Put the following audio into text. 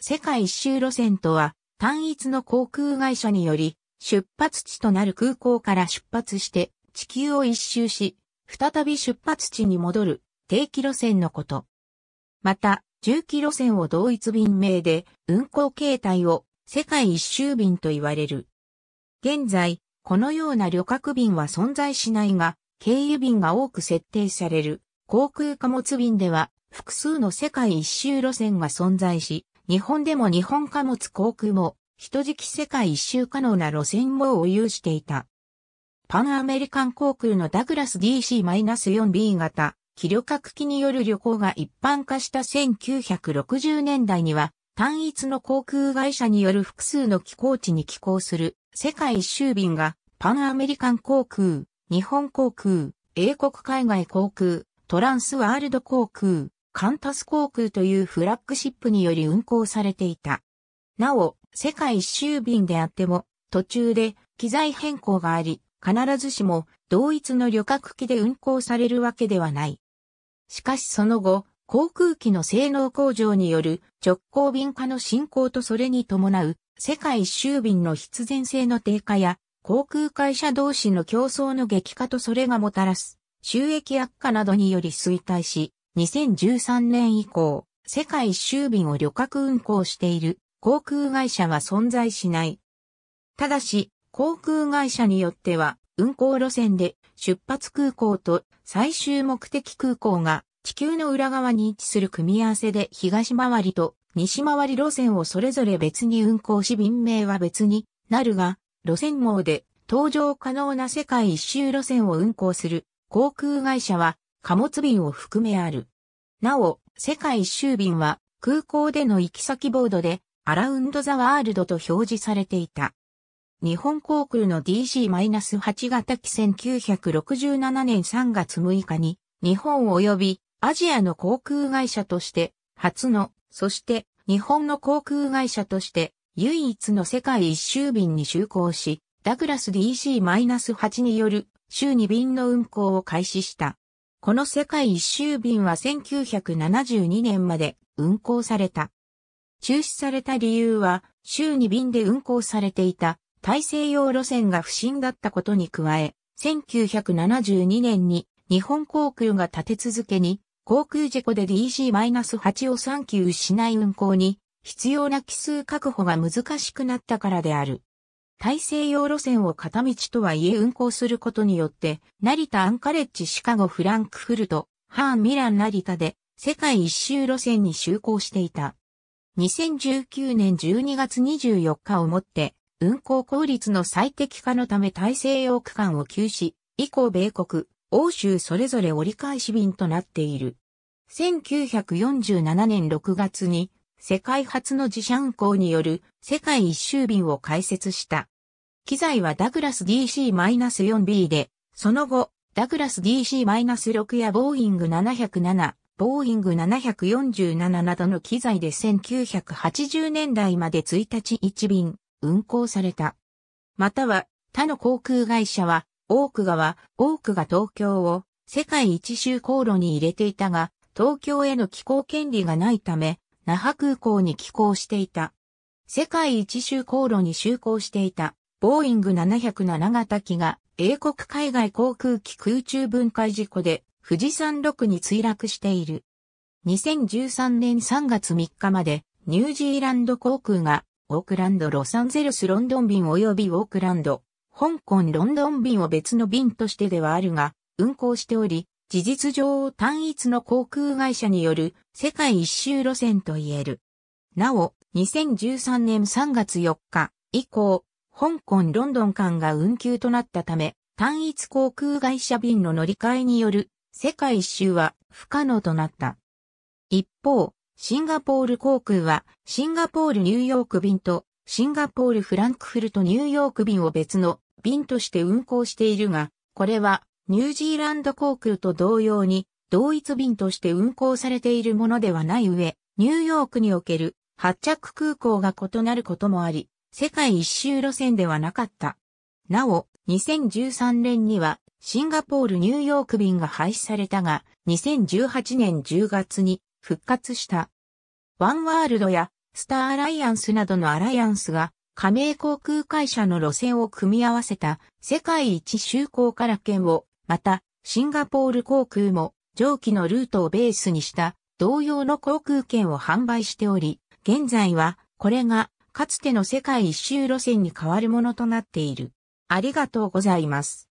世界一周路線とは、単一の航空会社により、出発地となる空港から出発して、地球を一周し、再び出発地に戻る定期路線のこと。また、重機路線を同一便名で、運行形態を世界一周便と言われる。現在、このような旅客便は存在しないが、経由便が多く設定される航空貨物便では複数の世界一周路線が存在し、日本でも日本貨物航空も、人じき世界一周可能な路線網を有していた。パンアメリカン航空のダグラス DC-4B 型、気旅客機による旅行が一般化した1960年代には、単一の航空会社による複数の寄港地に寄港する世界一周便がパンアメリカン航空、日本航空、英国海外航空、トランスワールド航空、カンタス航空というフラッグシップにより運航されていた。なお、世界一周便であっても、途中で機材変更があり、必ずしも同一の旅客機で運航されるわけではない。しかしその後、航空機の性能向上による直行便化の進行とそれに伴う世界一周便の必然性の低下や航空会社同士の競争の激化とそれがもたらす収益悪化などにより衰退し、2013年以降、世界一周便を旅客運航している航空会社は存在しない。ただし、航空会社によっては、運航路線で出発空港と最終目的空港が地球の裏側に位置する組み合わせで東回りと西回り路線をそれぞれ別に運行し便名は別になるが、路線網で搭乗可能な世界一周路線を運行する航空会社は貨物便を含めある。なお、世界一周便は空港での行き先ボードでアラウンドザワールドと表示されていた。日本航空の DC-8 型機1967年3月6日に日本及びアジアの航空会社として初の、そして日本の航空会社として唯一の世界一周便に就航し、ダグラス DC-8 による週2便の運航を開始した。この世界一周便は1972年まで運行された。中止された理由は、週2便で運行されていた大西洋路線が不振だったことに加え、1972年に日本航空が立て続けに航空事故で DG-8 を3級失い運航に必要な奇数確保が難しくなったからである。大西洋路線を片道とはいえ運行することによって、成田アンカレッジシカゴフランクフルト、ハーンミラン成田で世界一周路線に就航していた。2019年12月24日をもって、運行効率の最適化のため大西洋区間を休止、以降米国、欧州それぞれ折り返し便となっている。1947年6月に世界初の自社運行による世界一周便を開設した。機材はダグラス DC-4B で、その後、ダグラス DC-6 やボーイング707、ボーイング747などの機材で1980年代まで1日1便運航された。または他の航空会社は多くがは多くが東京を世界一周航路に入れていたが東京への寄港権利がないため那覇空港に寄港していた。世界一周航路に就航していた、ボーイング707型機が、英国海外航空機空中分解事故で、富士山6に墜落している。2013年3月3日まで、ニュージーランド航空が、オークランド・ロサンゼルス・ロンドン便及びオークランド、香港・ロンドン便を別の便としてではあるが、運航しており、事実上単一の航空会社による世界一周路線と言える。なお、2013年3月4日以降、香港ロンドン間が運休となったため、単一航空会社便の乗り換えによる世界一周は不可能となった。一方、シンガポール航空はシンガポールニューヨーク便とシンガポールフランクフルトニューヨーク便を別の便として運航しているが、これはニュージーランド航空と同様に、同一便として運航されているものではない上、ニューヨークにおける発着空港が異なることもあり、世界一周路線ではなかった。なお、2013年にはシンガポール・ニューヨーク便が廃止されたが、2018年10月に復活した。ワンワールドやスターアライアンスなどのアライアンスが加盟航空会社の路線を組み合わせた世界一周航空から券をまた、シンガポール航空も上記のルートをベースにした同様の航空券を販売しており、現在はこれがかつての世界一周路線に変わるものとなっている。ありがとうございます。